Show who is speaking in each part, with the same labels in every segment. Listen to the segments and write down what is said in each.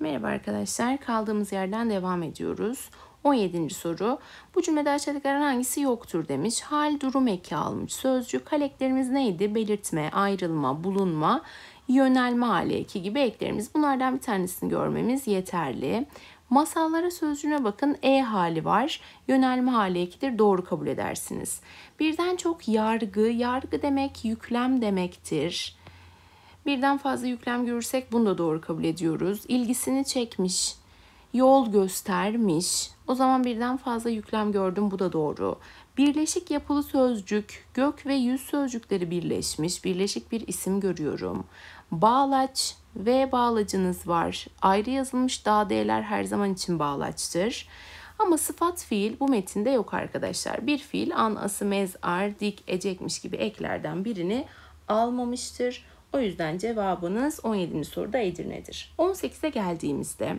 Speaker 1: Merhaba arkadaşlar. Kaldığımız yerden devam ediyoruz. 17. soru. Bu cümlede aşağıdakilerden hangisi yoktur demiş. Hal durum eki almış. sözcü. haleklerimiz neydi? Belirtme, ayrılma, bulunma, yönelme hali eki gibi eklerimiz. Bunlardan bir tanesini görmemiz yeterli. Masallara sözcüğüne bakın E hali var. Yönelme hali ekidir. Doğru kabul edersiniz. Birden çok yargı. Yargı demek yüklem demektir Birden fazla yüklem görürsek bunu da doğru kabul ediyoruz. İlgisini çekmiş, yol göstermiş. O zaman birden fazla yüklem gördüm bu da doğru. Birleşik yapılı sözcük, gök ve yüz sözcükleri birleşmiş. Birleşik bir isim görüyorum. Bağlaç, ve bağlacınız var. Ayrı yazılmış da değerler her zaman için bağlaçtır. Ama sıfat fiil bu metinde yok arkadaşlar. Bir fiil an, ası, mez, ar, dik, ecekmiş gibi eklerden birini almamıştır. O yüzden cevabınız 17. soruda Edirne'dir. 18'e geldiğimizde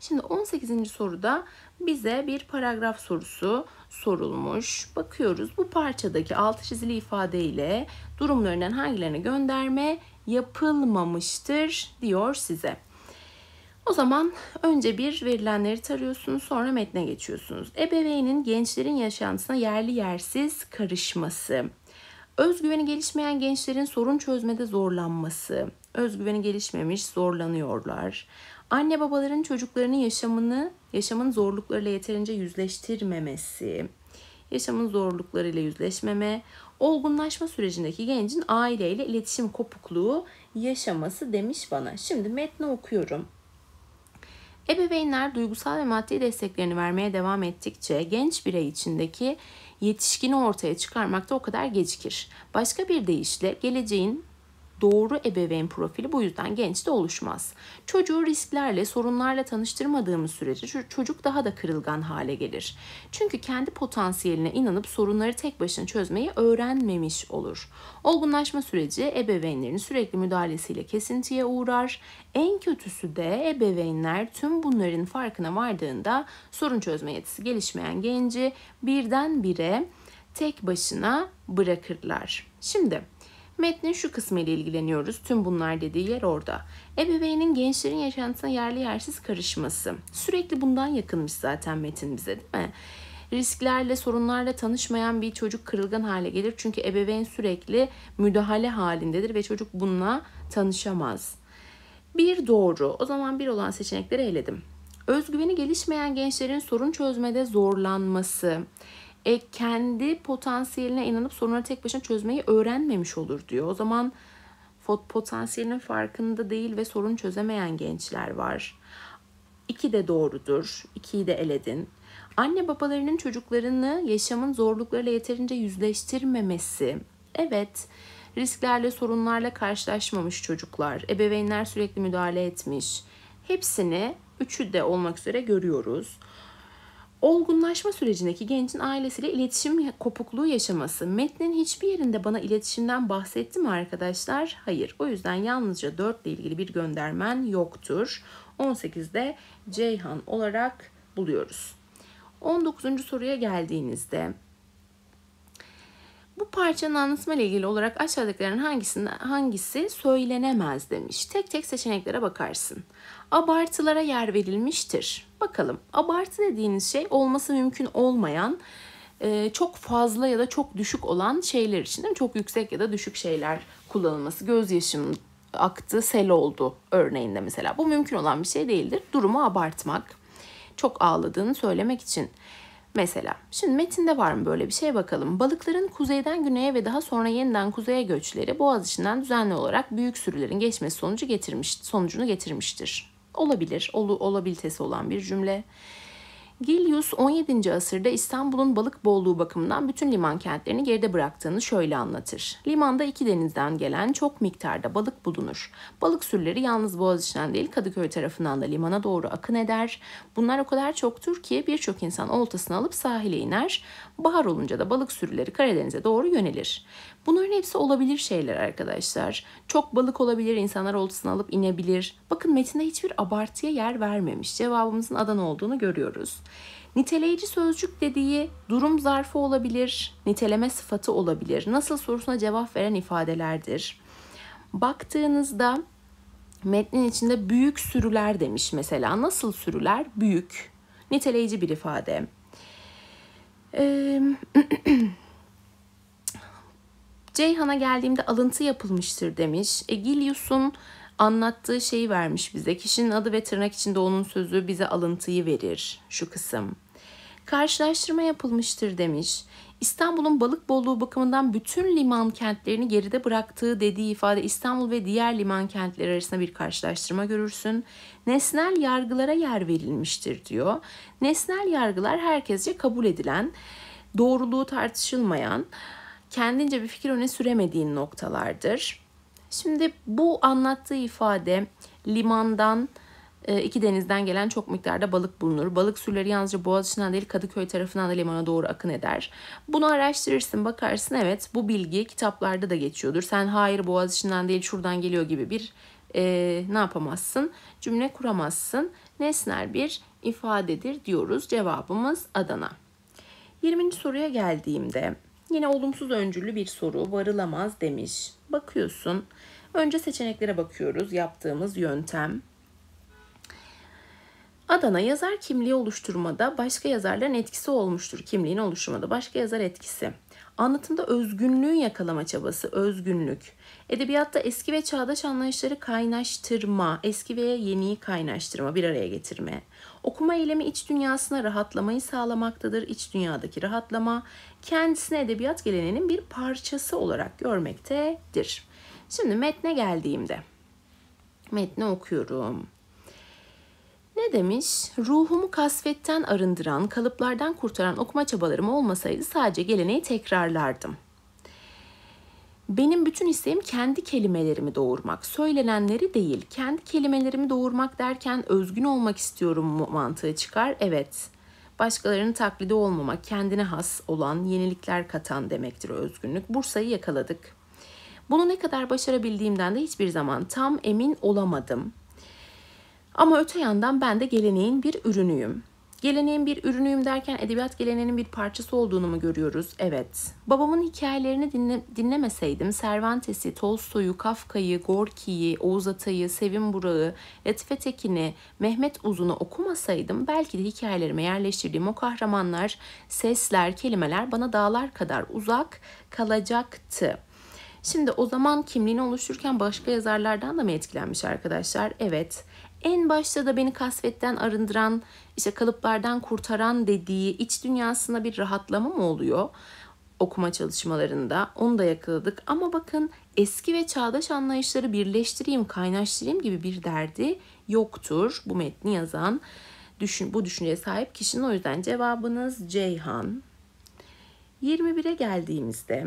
Speaker 1: Şimdi 18. soruda bize bir paragraf sorusu sorulmuş. Bakıyoruz bu parçadaki altı çizili ifadeyle durumlarından hangilerine gönderme yapılmamıştır diyor size. O zaman önce bir verilenleri tarıyorsunuz sonra metne geçiyorsunuz. Ebeveynin gençlerin yaşantısına yerli yersiz karışması. Özgüveni gelişmeyen gençlerin sorun çözmede zorlanması, özgüveni gelişmemiş, zorlanıyorlar. Anne babaların çocuklarının yaşamını, yaşamın zorluklarıyla yeterince yüzleştirmemesi, yaşamın zorluklarıyla yüzleşmeme, olgunlaşma sürecindeki gencin aileyle iletişim kopukluğu yaşaması demiş bana. Şimdi metni okuyorum. Ebeveynler duygusal ve maddi desteklerini vermeye devam ettikçe genç birey içindeki yetişkini ortaya çıkarmakta o kadar gecikir. Başka bir deyişle geleceğin doğru ebeveyn profili bu yüzden gençte oluşmaz. Çocuğu risklerle, sorunlarla tanıştırmadığımız sürece çocuk daha da kırılgan hale gelir. Çünkü kendi potansiyeline inanıp sorunları tek başına çözmeyi öğrenmemiş olur. Olgunlaşma süreci ebeveynlerin sürekli müdahalesiyle kesintiye uğrar. En kötüsü de ebeveynler tüm bunların farkına vardığında sorun çözme yetisi gelişmeyen genci birdenbire tek başına bırakırlar. Şimdi Metnin şu kısmı ile ilgileniyoruz. Tüm bunlar dediği yer orada. Ebeveynin gençlerin yaşantısına yerli yersiz karışması. Sürekli bundan yakınmış zaten metin bize değil mi? risklerle, sorunlarla tanışmayan bir çocuk kırılgan hale gelir. Çünkü ebeveyn sürekli müdahale halindedir ve çocuk bununla tanışamaz. Bir doğru. O zaman bir olan seçenekleri eledim. Özgüveni gelişmeyen gençlerin sorun çözmede zorlanması, e, kendi potansiyeline inanıp sorunları tek başına çözmeyi öğrenmemiş olur diyor. O zaman potansiyelinin farkında değil ve sorun çözemeyen gençler var. İki de doğrudur. İkiyi de eledin. Anne babalarının çocuklarını yaşamın zorluklarıyla yeterince yüzleştirmemesi. Evet, risklerle sorunlarla karşılaşmamış çocuklar, ebeveynler sürekli müdahale etmiş. Hepsini üçü de olmak üzere görüyoruz. Olgunlaşma sürecindeki gencin ailesiyle iletişim kopukluğu yaşaması. Metnin hiçbir yerinde bana iletişimden bahsetti mi arkadaşlar? Hayır. O yüzden yalnızca 4 ile ilgili bir göndermen yoktur. 18'de Ceyhan olarak buluyoruz. 19. soruya geldiğinizde bu parçanın anlatımı ile ilgili olarak aşağıdakilerin hangisinde hangisi söylenemez demiş. Tek tek seçeneklere bakarsın. Abartılara yer verilmiştir. Bakalım abartı dediğiniz şey olması mümkün olmayan e, çok fazla ya da çok düşük olan şeyler için değil mi? Çok yüksek ya da düşük şeyler kullanılması. Gözyaşım aktı, sel oldu örneğinde mesela. Bu mümkün olan bir şey değildir. Durumu abartmak. Çok ağladığını söylemek için Mesela şimdi metinde var mı böyle bir şey bakalım. Balıkların kuzeyden güneye ve daha sonra yeniden kuzeye göçleri boğaz içinden düzenli olarak büyük sürülerin geçmesi sonucu getirmiş, sonucunu getirmiştir. Olabilir, Ol olabilitesi olan bir cümle. Gilius 17. asırda İstanbul'un balık bolluğu bakımından bütün liman kentlerini geride bıraktığını şöyle anlatır. Limanda iki denizden gelen çok miktarda balık bulunur. Balık sürüleri yalnız Boğaziçi'den değil Kadıköy tarafından da limana doğru akın eder. Bunlar o kadar çoktur ki birçok insan oltasını alıp sahile iner. Bahar olunca da balık sürüleri Karadeniz'e doğru yönelir. Bunların hepsi olabilir şeyler arkadaşlar. Çok balık olabilir, insanlar oltasını alıp inebilir. Bakın metinde hiçbir abartıya yer vermemiş. Cevabımızın Adana olduğunu görüyoruz. Niteleyici sözcük dediği durum zarfı olabilir, niteleme sıfatı olabilir. Nasıl sorusuna cevap veren ifadelerdir. Baktığınızda metnin içinde büyük sürüler demiş mesela. Nasıl sürüler? Büyük. Niteleyici bir ifade. Ee, Ceyhan'a geldiğimde alıntı yapılmıştır demiş. Egilius'un anlattığı şeyi vermiş bize. Kişinin adı ve tırnak içinde onun sözü bize alıntıyı verir şu kısım. Karşılaştırma yapılmıştır demiş. İstanbul'un balık bolluğu bakımından bütün liman kentlerini geride bıraktığı dediği ifade İstanbul ve diğer liman kentleri arasında bir karşılaştırma görürsün. Nesnel yargılara yer verilmiştir diyor. Nesnel yargılar herkesce kabul edilen, doğruluğu tartışılmayan, kendince bir fikir öne süremediğin noktalardır. Şimdi bu anlattığı ifade limandan e, iki denizden gelen çok miktarda balık bulunur. Balık sürüleri yalnızca Boğaziçi'nden değil Kadıköy tarafından da limana doğru akın eder. Bunu araştırırsın bakarsın evet bu bilgi kitaplarda da geçiyordur. Sen hayır Boğaziçi'nden değil şuradan geliyor gibi bir e, ne yapamazsın cümle kuramazsın. Nesner bir ifadedir diyoruz cevabımız Adana. 20. soruya geldiğimde Yine olumsuz öncüllü bir soru varılamaz demiş. Bakıyorsun. Önce seçeneklere bakıyoruz yaptığımız yöntem. Adana yazar kimliği oluşturmada başka yazarların etkisi olmuştur. Kimliğin oluşturmada başka yazar etkisi. Anlatımda özgünlüğün yakalama çabası, özgünlük. Edebiyatta eski ve çağdaş anlayışları kaynaştırma, eski ve yeniyi kaynaştırma, bir araya getirme. Okuma eylemi iç dünyasına rahatlamayı sağlamaktadır. İç dünyadaki rahatlama kendisini edebiyat geleneğinin bir parçası olarak görmektedir. Şimdi metne geldiğimde metni okuyorum. Ne demiş? Ruhumu kasvetten arındıran, kalıplardan kurtaran okuma çabalarım olmasaydı sadece geleneği tekrarlardım. Benim bütün isteğim kendi kelimelerimi doğurmak, söylenenleri değil. Kendi kelimelerimi doğurmak derken özgün olmak istiyorum mantığı çıkar. Evet. Başkalarının taklidi olmamak, kendine has olan, yenilikler katan demektir özgünlük. Bursa'yı yakaladık. Bunu ne kadar başarabildiğimden de hiçbir zaman tam emin olamadım. Ama öte yandan ben de geleneğin bir ürünüyüm. Geleneğin bir ürünüyüm derken edebiyat geleneğinin bir parçası olduğunu mu görüyoruz? Evet. Babamın hikayelerini dinle, dinlemeseydim Cervantes'i, Tolstoy'u, Kafka'yı, Gorki'yi, Oğuz Atay'ı, Sevim Burak'ı, Latife Tekin'i, Mehmet Uzun'u okumasaydım belki de hikayelerime yerleştirdiğim o kahramanlar, sesler, kelimeler bana dağlar kadar uzak kalacaktı. Şimdi o zaman kimliğini oluştururken başka yazarlardan da mı etkilenmiş arkadaşlar? Evet en başta da beni kasvetten arındıran, işte kalıplardan kurtaran dediği iç dünyasına bir rahatlama mı oluyor? okuma çalışmalarında onu da yakaladık. Ama bakın eski ve çağdaş anlayışları birleştireyim, kaynaştırayım gibi bir derdi yoktur bu metni yazan düşün, bu düşünceye sahip kişinin o yüzden cevabınız Ceyhan. 21'e geldiğimizde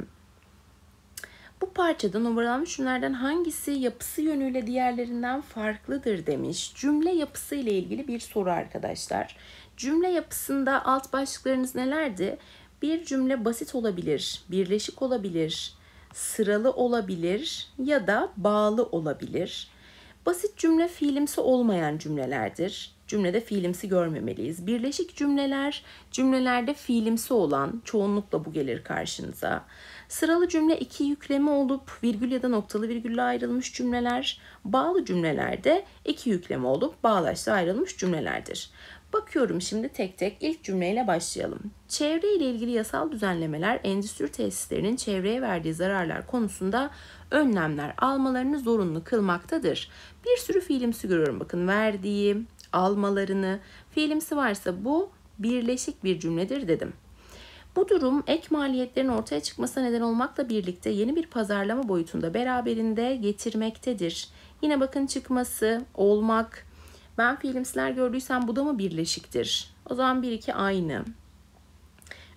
Speaker 1: bu parçada numaralanmış cümlelerden hangisi yapısı yönüyle diğerlerinden farklıdır demiş. Cümle yapısı ile ilgili bir soru arkadaşlar. Cümle yapısında alt başlıklarınız nelerdi? Bir cümle basit olabilir, birleşik olabilir, sıralı olabilir ya da bağlı olabilir. Basit cümle fiilimsi olmayan cümlelerdir cümlede fiilimsi görmemeliyiz. Birleşik cümleler cümlelerde fiilimsi olan çoğunlukla bu gelir karşınıza. Sıralı cümle iki yükleme olup virgül ya da noktalı virgülle ayrılmış cümleler, bağlı cümlelerde iki yükleme olup bağlaçla ayrılmış cümlelerdir. Bakıyorum şimdi tek tek ilk cümleyle başlayalım. Çevre ile ilgili yasal düzenlemeler endüstri tesislerinin çevreye verdiği zararlar konusunda önlemler almalarını zorunlu kılmaktadır. Bir sürü fiilimsi görüyorum bakın verdiği, almalarını, fiilimsi varsa bu birleşik bir cümledir dedim. Bu durum ek maliyetlerin ortaya çıkmasına neden olmakla birlikte yeni bir pazarlama boyutunda beraberinde getirmektedir. Yine bakın çıkması, olmak, ben fiilimsiler gördüysem bu da mı birleşiktir? O zaman bir iki aynı.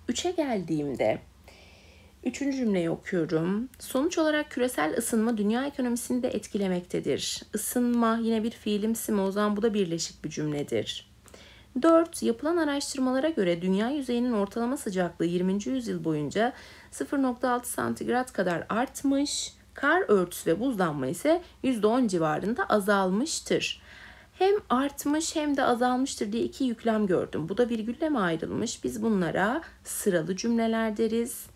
Speaker 1: Üçe geldiğimde Üçüncü cümleyi okuyorum. Sonuç olarak küresel ısınma dünya ekonomisini de etkilemektedir. Isınma yine bir fiilimsi mi? O zaman bu da birleşik bir cümledir. 4. Yapılan araştırmalara göre dünya yüzeyinin ortalama sıcaklığı 20. yüzyıl boyunca 0.6 santigrat kadar artmış, kar örtüsü ve buzlanma ise %10 civarında azalmıştır. Hem artmış hem de azalmıştır diye iki yüklem gördüm. Bu da virgülle mi ayrılmış? Biz bunlara sıralı cümleler deriz.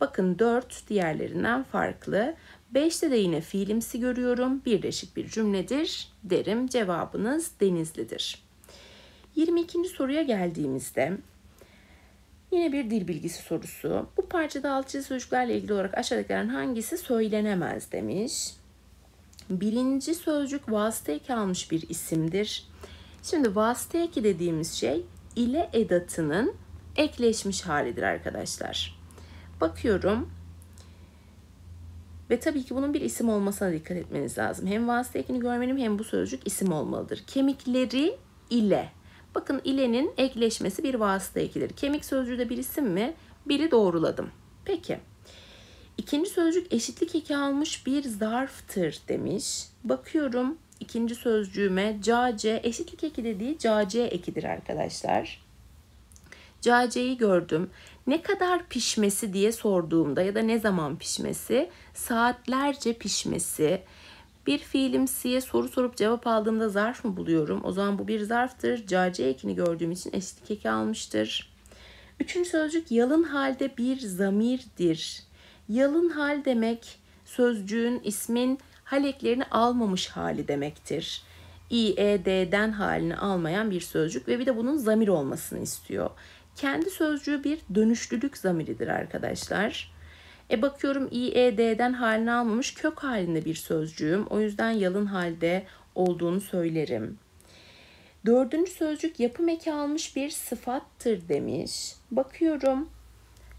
Speaker 1: Bakın 4 diğerlerinden farklı. 5'te de yine fiilimsi görüyorum. Birleşik bir cümledir derim. Cevabınız Denizli'dir. 22. soruya geldiğimizde yine bir dil bilgisi sorusu. Bu parçada altıcı sözcüklerle ilgili olarak aşağıdakilerin hangisi söylenemez demiş. Birinci sözcük vasıtayı almış bir isimdir. Şimdi vasıtayı dediğimiz şey ile edatının ekleşmiş halidir arkadaşlar bakıyorum. Ve tabii ki bunun bir isim olmasına dikkat etmeniz lazım. Hem vasıta ekini görmenim hem bu sözcük isim olmalıdır. Kemikleri ile. Bakın ilenin ekleşmesi bir vasıta ekidir. Kemik sözcüğü de bir isim mi? Biri doğruladım. Peki. İkinci sözcük eşitlik eki almış bir zarftır demiş. Bakıyorum ikinci sözcüğüme cace eşitlik eki dediği cace ekidir arkadaşlar. Cace'yi gördüm ne kadar pişmesi diye sorduğumda ya da ne zaman pişmesi, saatlerce pişmesi, bir fiilimsiye soru sorup cevap aldığımda zarf mı buluyorum? O zaman bu bir zarftır. CC ekini gördüğüm için eşlik eki almıştır. Üçüncü sözcük yalın halde bir zamirdir. Yalın hal demek sözcüğün ismin haleklerini almamış hali demektir. I, E, D'den halini almayan bir sözcük ve bir de bunun zamir olmasını istiyor. Kendi sözcüğü bir dönüşlülük zamiridir arkadaşlar. E bakıyorum IED'den halini almamış kök halinde bir sözcüğüm. O yüzden yalın halde olduğunu söylerim. Dördüncü sözcük yapım eki almış bir sıfattır demiş. Bakıyorum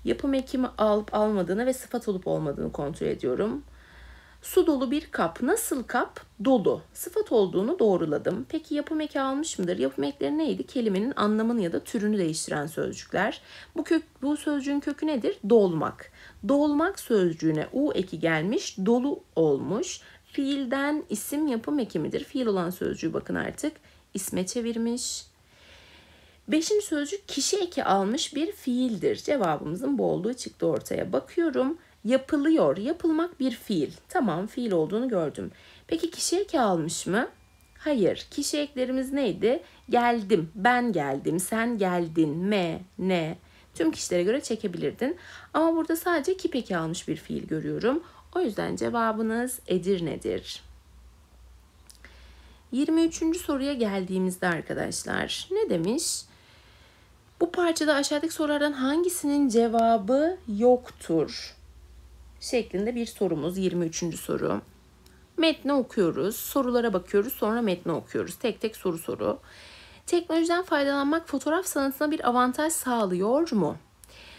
Speaker 1: yapım ekimi alıp almadığını ve sıfat olup olmadığını kontrol ediyorum. Su dolu bir kap. Nasıl kap? Dolu. Sıfat olduğunu doğruladım. Peki yapım eki almış mıdır? Yapım ekleri neydi? Kelimenin anlamını ya da türünü değiştiren sözcükler. Bu, kök, bu sözcüğün kökü nedir? Dolmak. Dolmak sözcüğüne u eki gelmiş, dolu olmuş. Fiilden isim yapım eki midir? Fiil olan sözcüğü bakın artık isme çevirmiş. Beşinci sözcük kişi eki almış bir fiildir. Cevabımızın bu olduğu çıktı ortaya. Bakıyorum Yapılıyor. Yapılmak bir fiil. Tamam fiil olduğunu gördüm. Peki kişi eki almış mı? Hayır. Kişi eklerimiz neydi? Geldim, ben geldim, sen geldin, me, ne. Tüm kişilere göre çekebilirdin. Ama burada sadece kip eki almış bir fiil görüyorum. O yüzden cevabınız Edirne'dir. 23. soruya geldiğimizde arkadaşlar ne demiş? Bu parçada aşağıdaki sorulardan hangisinin cevabı yoktur? şeklinde bir sorumuz 23. soru. Metni okuyoruz, sorulara bakıyoruz, sonra metni okuyoruz. Tek tek soru soru. Teknolojiden faydalanmak fotoğraf sanatına bir avantaj sağlıyor mu?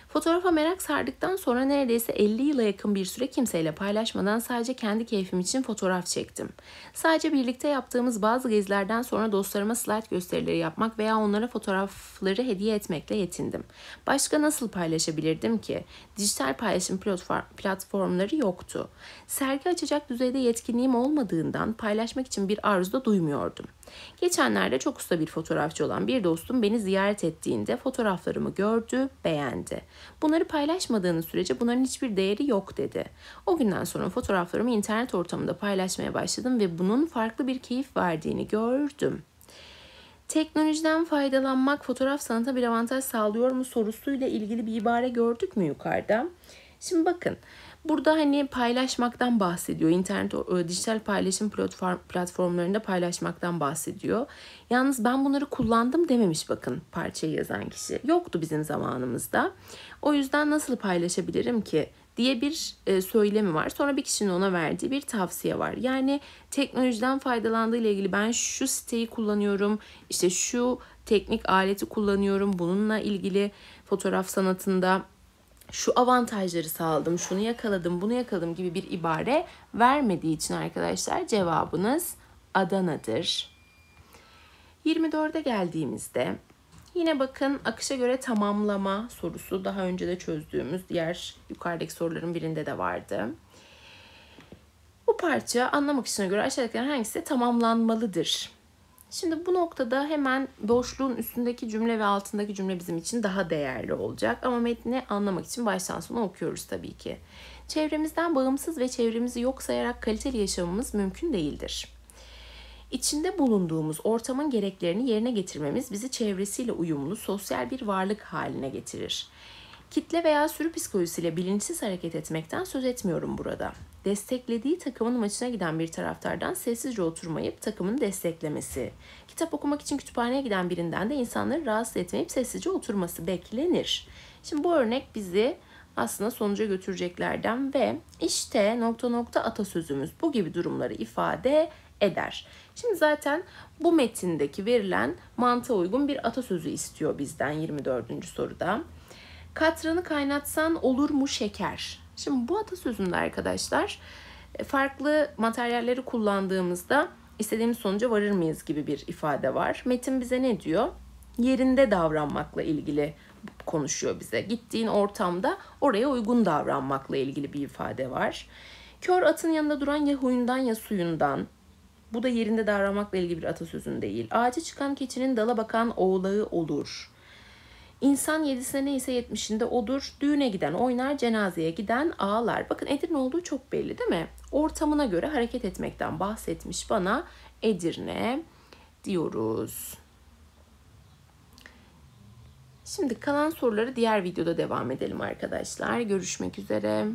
Speaker 1: Fotoğrafa merak sardıktan sonra neredeyse 50 yıla yakın bir süre kimseyle paylaşmadan sadece kendi keyfim için fotoğraf çektim. Sadece birlikte yaptığımız bazı gezilerden sonra dostlarıma slide gösterileri yapmak veya onlara fotoğrafları hediye etmekle yetindim. Başka nasıl paylaşabilirdim ki? Dijital paylaşım platformları yoktu. Sergi açacak düzeyde yetkinliğim olmadığından paylaşmak için bir arzu da duymuyordum. Geçenlerde çok usta bir fotoğrafçı olan bir dostum beni ziyaret ettiğinde fotoğraflarımı gördü, beğendi. Bunları paylaşmadığınız sürece bunların hiçbir değeri yok dedi. O günden sonra fotoğraflarımı internet ortamında paylaşmaya başladım ve bunun farklı bir keyif verdiğini gördüm. Teknolojiden faydalanmak fotoğraf sanata bir avantaj sağlıyor mu sorusuyla ilgili bir ibare gördük mü yukarıda? Şimdi bakın Burada hani paylaşmaktan bahsediyor. İnternet e, dijital paylaşım platformlarında paylaşmaktan bahsediyor. Yalnız ben bunları kullandım dememiş bakın parçayı yazan kişi. Yoktu bizim zamanımızda. O yüzden nasıl paylaşabilirim ki diye bir e, söylemi var. Sonra bir kişinin ona verdiği bir tavsiye var. Yani teknolojiden faydalandığı ile ilgili ben şu siteyi kullanıyorum, İşte şu teknik aleti kullanıyorum, bununla ilgili fotoğraf sanatında şu avantajları sağladım, şunu yakaladım, bunu yakaladım gibi bir ibare vermediği için arkadaşlar cevabınız Adana'dır. 24'e geldiğimizde yine bakın akışa göre tamamlama sorusu daha önce de çözdüğümüz diğer yukarıdaki soruların birinde de vardı. Bu parça anlamak için göre aşağıdakilerden hangisi tamamlanmalıdır Şimdi bu noktada hemen boşluğun üstündeki cümle ve altındaki cümle bizim için daha değerli olacak. Ama metni anlamak için baştan sona okuyoruz tabii ki. Çevremizden bağımsız ve çevremizi yok sayarak kaliteli yaşamımız mümkün değildir. İçinde bulunduğumuz ortamın gereklerini yerine getirmemiz bizi çevresiyle uyumlu sosyal bir varlık haline getirir. Kitle veya sürü psikolojisiyle bilinçsiz hareket etmekten söz etmiyorum burada desteklediği takımın maçına giden bir taraftardan sessizce oturmayıp takımını desteklemesi, kitap okumak için kütüphaneye giden birinden de insanları rahatsız etmeyip sessizce oturması beklenir. Şimdi bu örnek bizi aslında sonuca götüreceklerden ve işte nokta nokta atasözümüz bu gibi durumları ifade eder. Şimdi zaten bu metindeki verilen mantığa uygun bir atasözü istiyor bizden 24. soruda. Katranı kaynatsan olur mu şeker? Şimdi bu atasözünde arkadaşlar e, farklı materyalleri kullandığımızda istediğimiz sonuca varır mıyız gibi bir ifade var. Metin bize ne diyor? Yerinde davranmakla ilgili konuşuyor bize. Gittiğin ortamda oraya uygun davranmakla ilgili bir ifade var. Kör atın yanında duran ya huyundan ya suyundan. Bu da yerinde davranmakla ilgili bir atasözün değil. Ağaca çıkan keçinin dala bakan oğlağı olur. İnsan yedisine neyse yetmişinde odur. Düğüne giden oynar, cenazeye giden ağlar. Bakın Edirne olduğu çok belli değil mi? Ortamına göre hareket etmekten bahsetmiş bana Edirne diyoruz. Şimdi kalan soruları diğer videoda devam edelim arkadaşlar. Görüşmek üzere.